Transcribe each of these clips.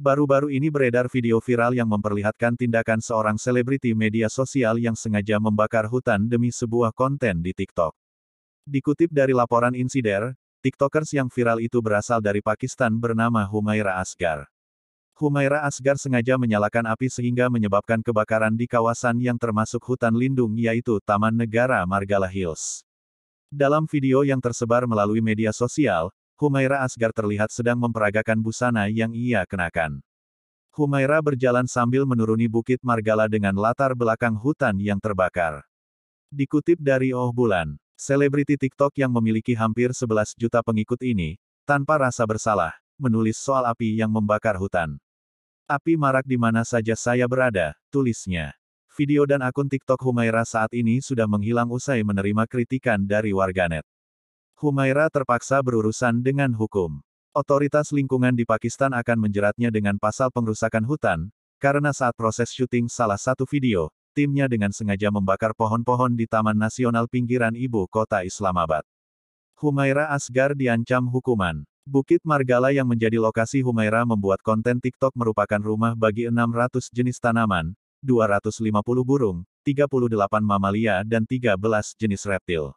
Baru-baru ini beredar video viral yang memperlihatkan tindakan seorang selebriti media sosial yang sengaja membakar hutan demi sebuah konten di TikTok. Dikutip dari laporan insider, TikTokers yang viral itu berasal dari Pakistan bernama Humaira Asgar. Humaira Asgar sengaja menyalakan api sehingga menyebabkan kebakaran di kawasan yang termasuk hutan lindung yaitu Taman Negara Margala Hills. Dalam video yang tersebar melalui media sosial, Humaira Asgar terlihat sedang memperagakan busana yang ia kenakan. Humaira berjalan sambil menuruni Bukit Margala dengan latar belakang hutan yang terbakar. Dikutip dari Oh Bulan, selebriti TikTok yang memiliki hampir 11 juta pengikut ini, tanpa rasa bersalah, menulis soal api yang membakar hutan. Api marak di mana saja saya berada, tulisnya. Video dan akun TikTok Humaira saat ini sudah menghilang usai menerima kritikan dari warganet. Humaira terpaksa berurusan dengan hukum. Otoritas lingkungan di Pakistan akan menjeratnya dengan pasal pengrusakan hutan, karena saat proses syuting salah satu video, timnya dengan sengaja membakar pohon-pohon di Taman Nasional pinggiran ibu kota Islamabad. Humaira Asgar diancam hukuman. Bukit Margala yang menjadi lokasi Humaira membuat konten TikTok merupakan rumah bagi 600 jenis tanaman, 250 burung, 38 mamalia dan 13 jenis reptil.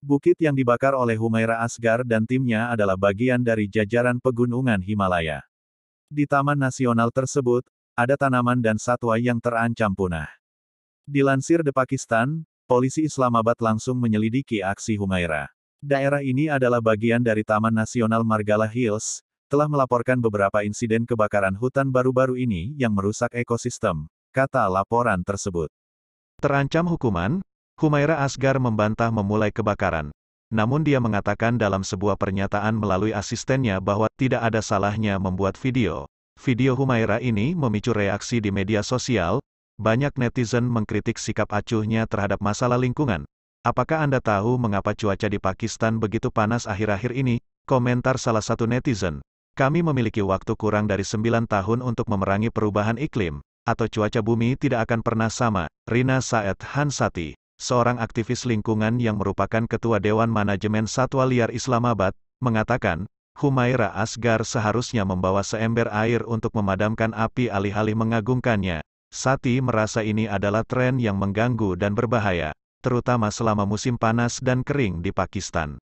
Bukit yang dibakar oleh Humaira Asgar dan timnya adalah bagian dari jajaran pegunungan Himalaya. Di taman nasional tersebut, ada tanaman dan satwa yang terancam punah. Dilansir The Pakistan, polisi Islamabad langsung menyelidiki aksi Humaira. Daerah ini adalah bagian dari Taman Nasional Margala Hills, telah melaporkan beberapa insiden kebakaran hutan baru-baru ini yang merusak ekosistem, kata laporan tersebut. Terancam hukuman, Humaira Asgar membantah memulai kebakaran. Namun dia mengatakan dalam sebuah pernyataan melalui asistennya bahwa tidak ada salahnya membuat video. Video Humaira ini memicu reaksi di media sosial, banyak netizen mengkritik sikap acuhnya terhadap masalah lingkungan. Apakah Anda tahu mengapa cuaca di Pakistan begitu panas akhir-akhir ini? Komentar salah satu netizen. Kami memiliki waktu kurang dari 9 tahun untuk memerangi perubahan iklim, atau cuaca bumi tidak akan pernah sama, Rina Saed Hansati seorang aktivis lingkungan yang merupakan Ketua Dewan Manajemen Satwa Liar Islamabad, mengatakan, Humaira Asgar seharusnya membawa seember air untuk memadamkan api alih-alih mengagungkannya. Sati merasa ini adalah tren yang mengganggu dan berbahaya, terutama selama musim panas dan kering di Pakistan.